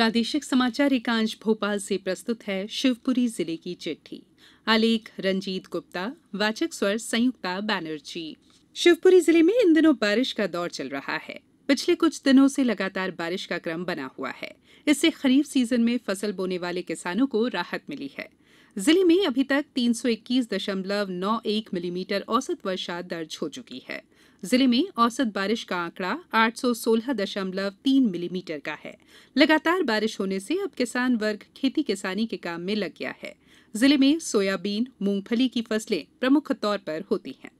प्रादेशिक समाचार एकांश भोपाल से प्रस्तुत है शिवपुरी जिले की चिट्ठी आलेख रंजीत गुप्ता वाचक स्वर संयुक्ता बैनर्जी शिवपुरी जिले में इन दिनों बारिश का दौर चल रहा है पिछले कुछ दिनों से लगातार बारिश का क्रम बना हुआ है इससे खरीफ सीजन में फसल बोने वाले किसानों को राहत मिली है जिले में अभी तक तीन सौ इक्कीस दशमलव नौ एक मिलीमीटर औसत वर्षा दर्ज हो चुकी है जिले में औसत बारिश का आंकड़ा आठ सौ सोलह दशमलव तीन मिलीमीटर का है लगातार बारिश होने से अब किसान वर्ग खेती किसानी के काम में लग गया है जिले में सोयाबीन मूंगफली की फसलें प्रमुख तौर पर होती हैं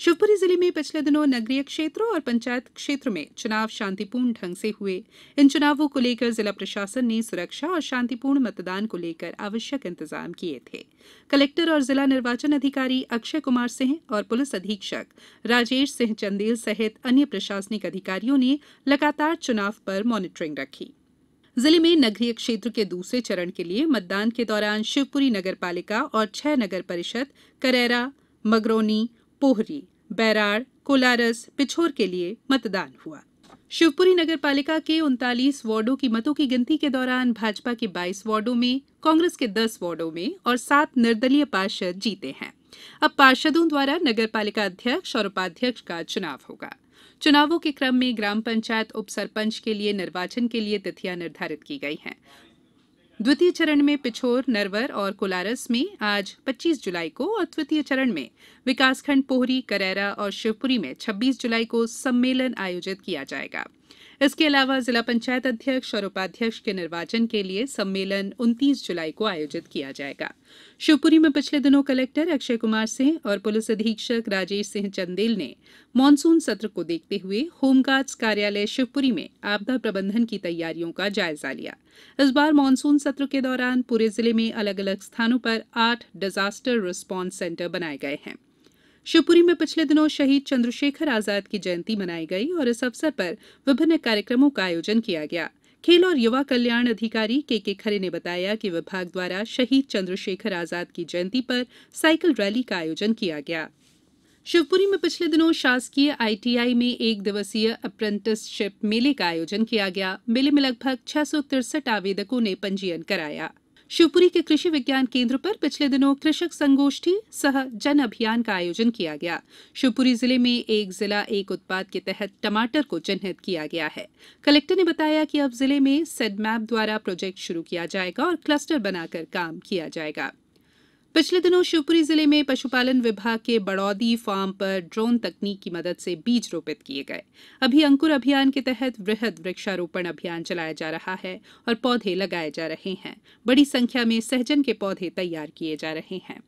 शिवपुरी जिले में पिछले दिनों नगरीय क्षेत्रों और पंचायत क्षेत्र में चुनाव शांतिपूर्ण ढंग से हुए इन चुनावों को लेकर जिला प्रशासन ने सुरक्षा और शांतिपूर्ण मतदान को लेकर आवश्यक इंतजाम किए थे कलेक्टर और जिला निर्वाचन अधिकारी अक्षय कुमार सिंह और पुलिस अधीक्षक राजेश सिंह चंदेल सहित अन्य प्रशासनिक अधिकारियों ने लगातार चुनाव पर मॉनिटरिंग रखी जिले में नगरीय क्षेत्र के दूसरे चरण के लिए मतदान के दौरान शिवपुरी नगर पालिका और छह नगर परिषद करेरा मगरोनी पोहरी बैराड़ कोलारस पिछोर के लिए मतदान हुआ शिवपुरी नगर पालिका के उनतालीस वार्डो की मतों की गिनती के दौरान भाजपा के 22 वार्डो में कांग्रेस के 10 वार्डो में और सात निर्दलीय पार्षद जीते हैं अब पार्षदों द्वारा नगर पालिका अध्यक्ष और उपाध्यक्ष का चुनाव होगा चुनावों के क्रम में ग्राम पंचायत उप सरपंच के लिए निर्वाचन के लिए तिथियां निर्धारित की गई हैं द्वितीय चरण में पिछोर नरवर और कोलारस में आज 25 जुलाई को और तृतीय चरण में विकासखंड पोहरी करैरा और शिवपुरी में 26 जुलाई को सम्मेलन आयोजित किया जाएगा इसके अलावा जिला पंचायत अध्यक्ष और उपाध्यक्ष के निर्वाचन के लिए सम्मेलन 29 जुलाई को आयोजित किया जाएगा शिवपुरी में पिछले दिनों कलेक्टर अक्षय कुमार सिंह और पुलिस अधीक्षक राजेश सिंह चंदेल ने मानसून सत्र को देखते हुए होमगार्ड्स कार्यालय शिवपुरी में आपदा प्रबंधन की तैयारियों का जायजा लिया इस बार मानसून सत्र के दौरान पूरे जिले में अलग अलग स्थानों पर आठ डिजास्टर रिस्पॉन्स सेंटर बनाए गए हैं शिवपुरी में पिछले दिनों शहीद चंद्रशेखर आजाद की जयंती मनाई गई और इस अवसर पर विभिन्न कार्यक्रमों का आयोजन किया गया खेल और युवा कल्याण अधिकारी के के खरे ने बताया कि विभाग द्वारा शहीद चंद्रशेखर आजाद की जयंती पर साइकिल रैली का आयोजन किया गया शिवपुरी में पिछले दिनों शासकीय आईटीआई में एक दिवसीय अप्रेंटिसशिप मेले का आयोजन किया गया मेले में लगभग छह आवेदकों ने पंजीयन कराया शिवपुरी के कृषि विज्ञान केंद्र पर पिछले दिनों कृषक संगोष्ठी सह जन अभियान का आयोजन किया गया शिवपुरी जिले में एक जिला एक उत्पाद के तहत टमाटर को चिन्हित किया गया है कलेक्टर ने बताया कि अब जिले में सेडमैप द्वारा प्रोजेक्ट शुरू किया जाएगा और क्लस्टर बनाकर काम किया जाएगा पिछले दिनों शिवपुरी जिले में पशुपालन विभाग के बड़ौदी फार्म पर ड्रोन तकनीक की मदद से बीज रोपित किए गए अभी अंकुर अभियान के तहत वृहद वृक्षारोपण अभियान चलाया जा रहा है और पौधे लगाए जा रहे हैं बड़ी संख्या में सहजन के पौधे तैयार किए जा रहे हैं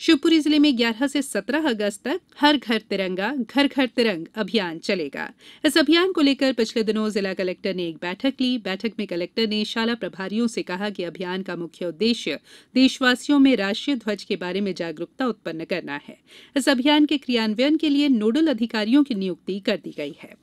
शिवपुरी जिले में 11 से 17 अगस्त तक हर घर तिरंगा घर घर तिरंग अभियान चलेगा इस अभियान को लेकर पिछले दिनों जिला कलेक्टर ने एक बैठक ली बैठक में कलेक्टर ने शाला प्रभारियों से कहा कि अभियान का मुख्य उद्देश्य देशवासियों में राष्ट्रीय ध्वज के बारे में जागरूकता उत्पन्न करना है इस अभियान के क्रियान्वयन के लिए नोडल अधिकारियों की नियुक्ति कर दी गई है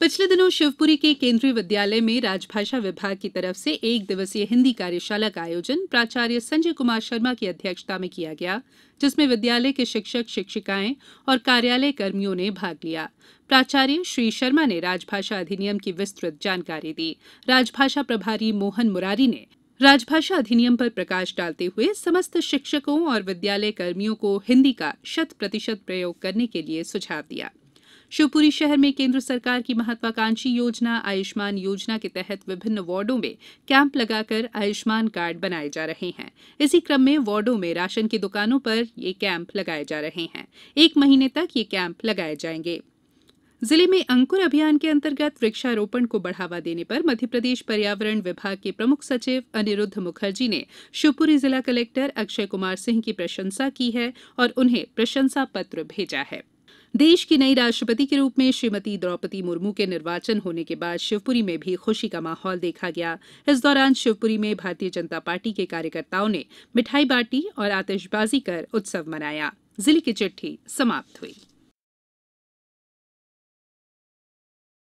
पिछले दिनों शिवपुरी के केंद्रीय विद्यालय में राजभाषा विभाग की तरफ से एक दिवसीय हिन्दी कार्यशाला का आयोजन प्राचार्य संजय कुमार शर्मा की अध्यक्षता में किया गया जिसमें विद्यालय के शिक्षक शिक्षिकाएं और कार्यालय कर्मियों ने भाग लिया प्राचार्य श्री शर्मा ने राजभाषा अधिनियम की विस्तृत जानकारी दी राजभाषा प्रभारी मोहन मुरारी ने राजभाषा अधिनियम पर प्रकाश डालते हुए समस्त शिक्षकों और विद्यालय कर्मियों को हिंदी का शत प्रतिशत प्रयोग करने के लिए सुझाव दिया शिवपुरी शहर में केंद्र सरकार की महत्वाकांक्षी योजना आयुष्मान योजना के तहत विभिन्न वार्डो में कैंप लगाकर आयुष्मान कार्ड बनाए जा रहे हैं इसी क्रम में वार्डो में राशन की दुकानों पर ये कैंप लगाए जा रहे हैं एक महीने तक ये कैंप लगाए जाएंगे जिले में अंकुर अभियान के अंतर्गत वृक्षारोपण को बढ़ावा देने पर मध्यप्रदेश पर्यावरण विभाग के प्रमुख सचिव अनिरुद्ध मुखर्जी ने शिवपुरी जिला कलेक्टर अक्षय कुमार सिंह की प्रशंसा की है और उन्हें प्रशंसा पत्र भेजा है देश की नई राष्ट्रपति के रूप में श्रीमती द्रौपदी मुर्मू के निर्वाचन होने के बाद शिवपुरी में भी खुशी का माहौल देखा गया इस दौरान शिवपुरी में भारतीय जनता पार्टी के कार्यकर्ताओं ने मिठाई बांटी और आतिशबाजी कर उत्सव मनाया जिले की चिट्ठी समाप्त हुई